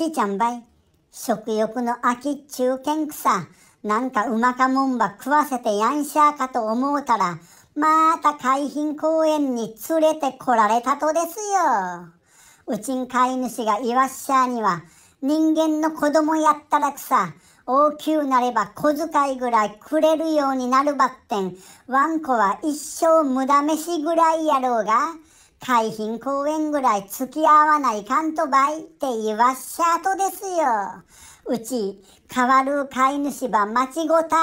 ちーちゃんばい、食欲の秋中堅草。くさ、なんかうまかもんば食わせてやんしゃーかと思うたら、また海浜公園に連れてこられたとですよ。うちん飼い主がいわっしゃーには、人間の子供やったらくさ、大きゅうなれば小遣いぐらいくれるようになるばってん、わんこは一生無駄飯ぐらいやろうが、海浜公園ぐらい付き合わないかんとばいって言わっしゃとですよ。うち、変わる飼い主ば間違ごた